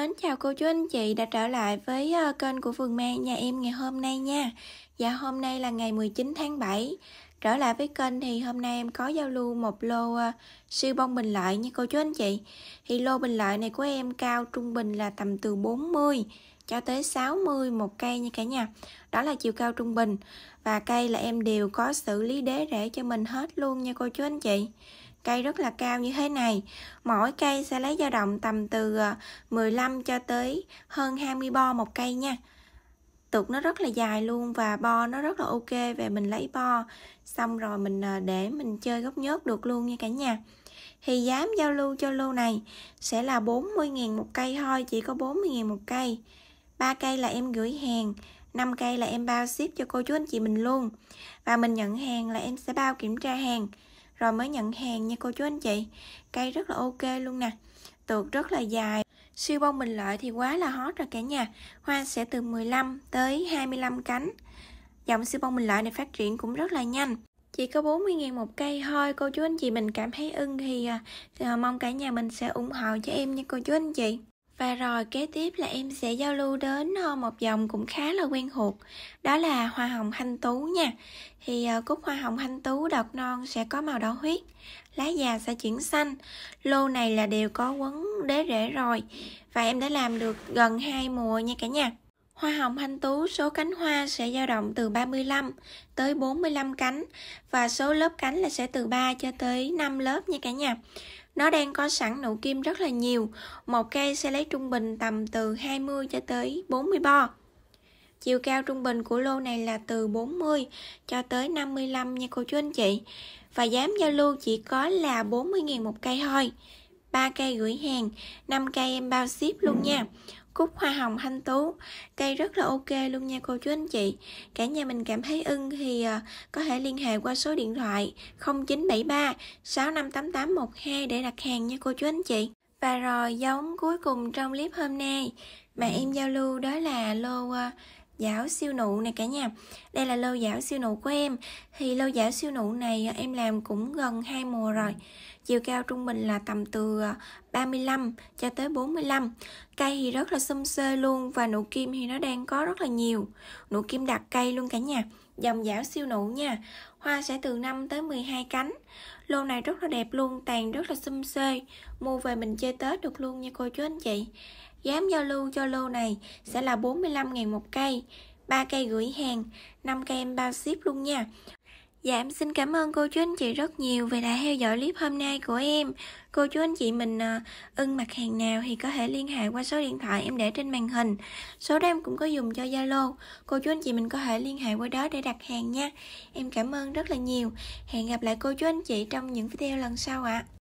Mến chào cô chú anh chị đã trở lại với ờ, kênh của Vườn Mai nhà em ngày hôm nay nha Dạ hôm nay là ngày 19 tháng 7 Trở lại với kênh thì hôm nay em có giao lưu một lô ờ, siêu bông bình lợi nha cô chú anh chị Thì lô bình lợi này của em cao trung bình là tầm từ 40 cho tới 60 một cây nha cả nhà Đó là chiều cao trung bình Và cây là em đều có xử lý đế rễ cho mình hết luôn nha cô chú anh chị cây rất là cao như thế này mỗi cây sẽ lấy dao động tầm từ 15 ờ, cho tới hơn 20 bo một cây nha tược nó rất là dài luôn và bo nó rất là ok về mình lấy bo xong rồi mình ờ, để mình chơi gốc nhớt được luôn nha cả nhà thì giá giao lưu cho lô này sẽ là 40.000 một cây thôi chỉ có 40.000 một cây ba cây là em gửi hàng 5 cây là em bao ship cho cô chú anh chị mình luôn và mình nhận hàng là em sẽ bao kiểm tra hàng rồi mới nhận hàng nha cô chú anh chị cây rất là ok luôn nè tược rất là dài siêu bông bình lợi thì quá là hot rồi cả nhà hoa sẽ từ 15 tới 25 cánh dòng siêu bông bình lợi này phát triển cũng rất là nhanh chỉ có 40.000 một cây thôi cô chú anh chị mình cảm thấy ưng thì, à, thì à, mong cả nhà mình sẽ ủng hộ cho em nha cô chú anh chị và rồi kế tiếp là em sẽ giao lưu đến ờ, một dòng cũng khá là quen thuộc Đó là hoa hồng thanh tú nha Thì ờ, cúc hoa hồng thanh tú đọt non sẽ có màu đỏ huyết Lá già sẽ chuyển xanh Lô này là đều có quấn đế rễ rồi Và em đã làm được gần hai mùa nha cả nhà Hoa hồng thanh tú số cánh hoa sẽ dao động từ 35 tới 45 cánh và số lớp cánh là sẽ từ 3 cho tới 5 lớp nha cả nhà. Nó đang có sẵn nụ kim rất là nhiều, một cây sẽ lấy trung bình tầm từ 20 cho tới 40 bo. Chiều cao trung bình của lô này là từ 40 cho tới 55 nha cô chú anh chị. Và dám giao lưu chỉ có là 40.000 một cây thôi. 3 cây gửi hàng, 5 cây em bao ship luôn nha cúc hoa hồng thanh tú cây rất là ok luôn nha cô chú anh chị cả nhà mình cảm thấy ưng thì ờ, có thể liên hệ qua số điện thoại 0973 658812 để đặt hàng nha cô chú anh chị và rồi giống cuối cùng trong clip hôm nay mà ừ. em giao lưu đó là lô ờ, giáo siêu nụ này cả nhà Đây là lô giáo siêu nụ của em Thì lô giáo siêu nụ này à, em làm cũng gần hai mùa rồi Chiều cao trung bình là tầm từ 35 à, cho tới 45 Cây thì rất là xum xê luôn và nụ kim thì nó đang có rất là nhiều Nụ kim đặt cây luôn cả nhà dòng dảo siêu nụ nha Hoa sẽ từ 5 tới 12 cánh Lô này rất là đẹp luôn, tàn rất là xum xê Mua về mình chơi Tết được luôn nha cô chú anh chị Giá giao lưu cho lô này sẽ là 45.000 một cây 3 cây gửi hàng 5 cây em bao ship luôn nha Dạ em xin cảm ơn cô chú anh chị rất nhiều vì đã theo dõi clip hôm nay của em. Cô chú anh chị mình ờ, ưng mặt hàng nào thì có thể liên hệ qua số điện thoại em để trên màn hình. Số đó em cũng có dùng cho Zalo. Cô chú anh chị mình có thể liên hệ qua đó để đặt hàng nha. Em cảm ơn rất là nhiều. Hẹn gặp lại cô chú anh chị trong những video lần sau ạ. À.